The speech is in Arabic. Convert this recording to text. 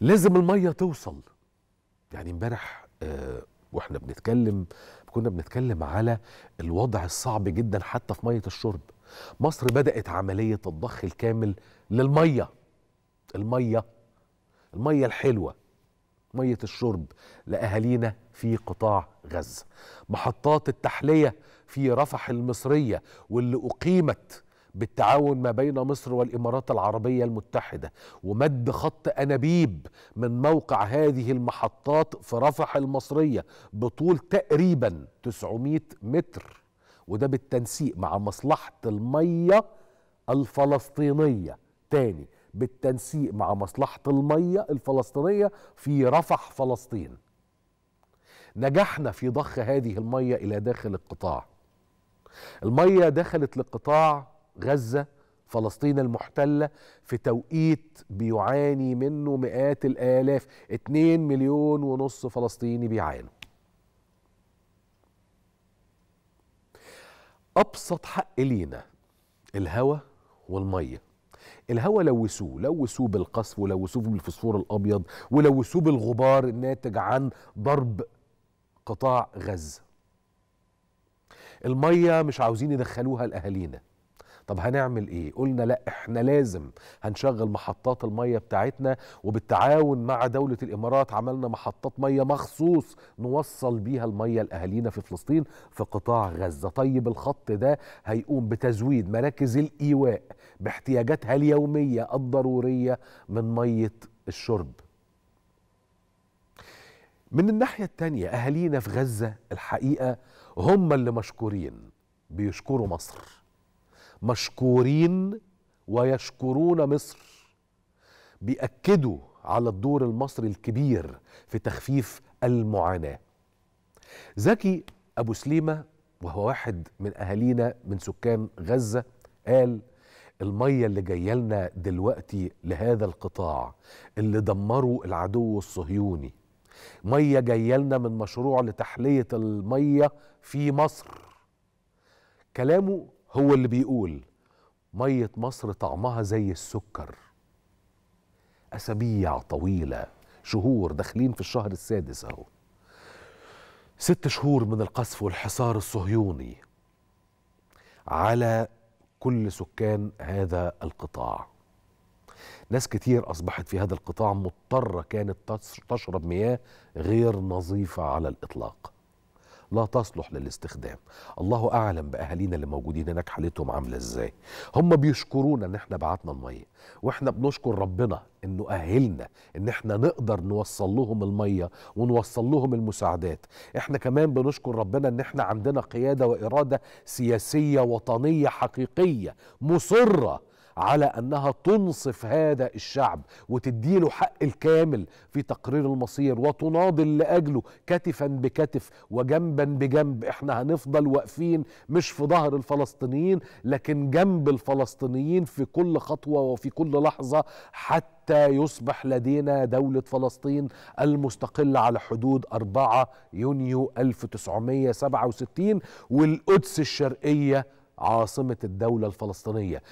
لازم الميه توصل يعني امبارح آه واحنا بنتكلم كنا بنتكلم على الوضع الصعب جدا حتى في ميه الشرب مصر بدات عمليه الضخ الكامل للميه الميه الميه الحلوه ميه الشرب لاهالينا في قطاع غزه محطات التحليه في رفح المصريه واللي اقيمت بالتعاون ما بين مصر والامارات العربيه المتحده ومد خط انابيب من موقع هذه المحطات في رفح المصريه بطول تقريبا 900 متر وده بالتنسيق مع مصلحه الميه الفلسطينيه تاني بالتنسيق مع مصلحه الميه الفلسطينيه في رفح فلسطين نجحنا في ضخ هذه الميه الى داخل القطاع الميه دخلت للقطاع غزه فلسطين المحتله في توقيت بيعاني منه مئات الالاف 2 مليون ونص فلسطيني بيعانوا ابسط حق لينا الهوى والميه الهوى لوثوه لوثوه بالقصف ولوثوه بالفسفور الابيض ولوثوه بالغبار الناتج عن ضرب قطاع غزه الميه مش عاوزين يدخلوها لاهالينا طب هنعمل ايه قلنا لا احنا لازم هنشغل محطات الميه بتاعتنا وبالتعاون مع دوله الامارات عملنا محطات ميه مخصوص نوصل بيها الميه لاهالينا في فلسطين في قطاع غزه طيب الخط ده هيقوم بتزويد مراكز الايواء باحتياجاتها اليوميه الضروريه من ميه الشرب من الناحية التانية أهالينا في غزة الحقيقة هم اللي مشكورين بيشكروا مصر مشكورين ويشكرون مصر بيأكدوا على الدور المصري الكبير في تخفيف المعاناة زكي أبو سليمة وهو واحد من أهالينا من سكان غزة قال المية اللي جاية لنا دلوقتي لهذا القطاع اللي دمروا العدو الصهيوني مية جاية لنا من مشروع لتحلية المية في مصر كلامه هو اللي بيقول مية مصر طعمها زي السكر أسابيع طويلة شهور داخلين في الشهر السادس أهو ست شهور من القصف والحصار الصهيوني على كل سكان هذا القطاع ناس كتير أصبحت في هذا القطاع مضطرة كانت تشرب مياه غير نظيفة على الإطلاق لا تصلح للاستخدام الله اعلم باهالينا اللي موجودين هناك حالتهم عامله ازاي هم بيشكرونا ان احنا بعتنا الميه واحنا بنشكر ربنا انه اهلنا ان احنا نقدر نوصل لهم الميه ونوصل لهم المساعدات احنا كمان بنشكر ربنا ان احنا عندنا قياده واراده سياسيه وطنيه حقيقيه مصره على أنها تنصف هذا الشعب وتديله حق الكامل في تقرير المصير وتناضل لأجله كتفا بكتف وجنبا بجنب احنا هنفضل واقفين مش في ظهر الفلسطينيين لكن جنب الفلسطينيين في كل خطوة وفي كل لحظة حتى حتى يصبح لدينا دولة فلسطين المستقلة على حدود 4 يونيو 1967 والقدس الشرقية عاصمة الدولة الفلسطينية